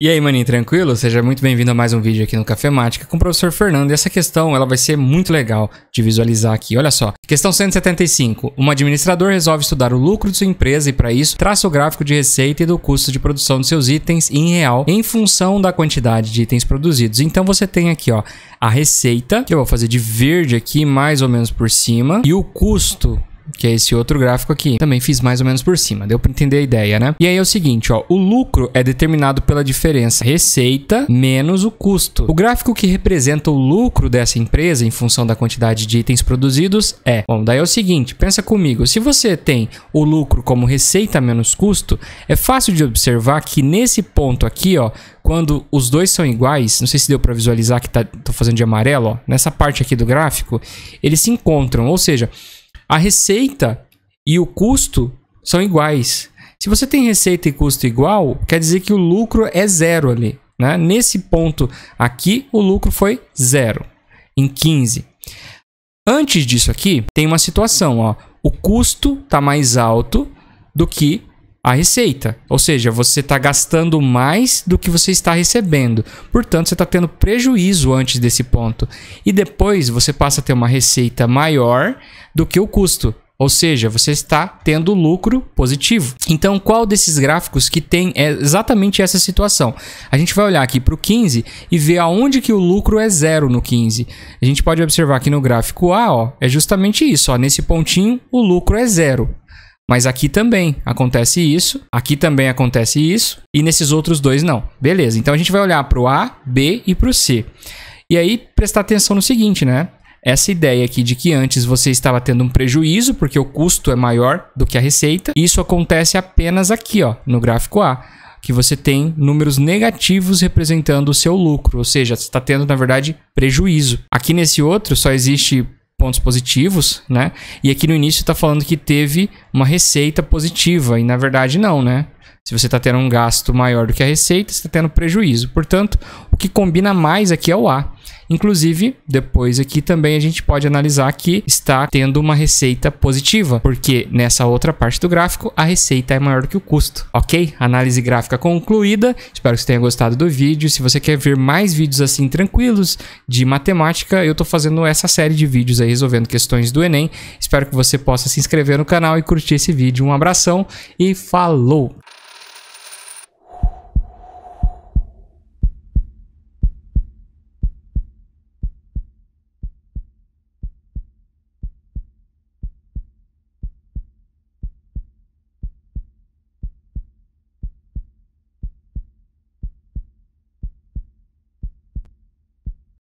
E aí, maninho, tranquilo? Seja muito bem-vindo a mais um vídeo aqui no Café Mática com o professor Fernando. E essa questão, ela vai ser muito legal de visualizar aqui. Olha só. Questão 175. Um administrador resolve estudar o lucro de sua empresa e para isso traça o gráfico de receita e do custo de produção de seus itens em real em função da quantidade de itens produzidos. Então você tem aqui, ó, a receita, que eu vou fazer de verde aqui mais ou menos por cima, e o custo que é esse outro gráfico aqui. Também fiz mais ou menos por cima, deu para entender a ideia, né? E aí é o seguinte, ó, o lucro é determinado pela diferença receita menos o custo. O gráfico que representa o lucro dessa empresa em função da quantidade de itens produzidos é, bom, daí é o seguinte, pensa comigo, se você tem o lucro como receita menos custo, é fácil de observar que nesse ponto aqui, ó, quando os dois são iguais, não sei se deu para visualizar que tá, tô fazendo de amarelo, ó, nessa parte aqui do gráfico, eles se encontram, ou seja, a receita e o custo são iguais. Se você tem receita e custo igual, quer dizer que o lucro é zero ali. Né? Nesse ponto aqui, o lucro foi zero, em 15. Antes disso aqui, tem uma situação. Ó, o custo está mais alto do que a receita. Ou seja, você está gastando mais do que você está recebendo. Portanto, você está tendo prejuízo antes desse ponto. E depois você passa a ter uma receita maior do que o custo. Ou seja, você está tendo lucro positivo. Então, qual desses gráficos que tem é exatamente essa situação? A gente vai olhar aqui para o 15 e ver aonde que o lucro é zero no 15. A gente pode observar aqui no gráfico A, ó, é justamente isso. Ó, nesse pontinho, o lucro é zero. Mas aqui também acontece isso, aqui também acontece isso, e nesses outros dois não. Beleza, então a gente vai olhar para o A, B e para o C. E aí prestar atenção no seguinte, né? Essa ideia aqui de que antes você estava tendo um prejuízo porque o custo é maior do que a receita, isso acontece apenas aqui, ó, no gráfico A que você tem números negativos representando o seu lucro, ou seja, você está tendo, na verdade, prejuízo. Aqui nesse outro só existe pontos positivos, né? E aqui no início está falando que teve uma receita positiva, e na verdade não, né? Se você está tendo um gasto maior do que a receita, você está tendo prejuízo. Portanto, o que combina mais aqui é o A. Inclusive, depois aqui também a gente pode analisar que está tendo uma receita positiva, porque nessa outra parte do gráfico a receita é maior que o custo, ok? Análise gráfica concluída. Espero que você tenha gostado do vídeo. Se você quer ver mais vídeos assim tranquilos de matemática, eu estou fazendo essa série de vídeos aí resolvendo questões do Enem. Espero que você possa se inscrever no canal e curtir esse vídeo. Um abração e falou!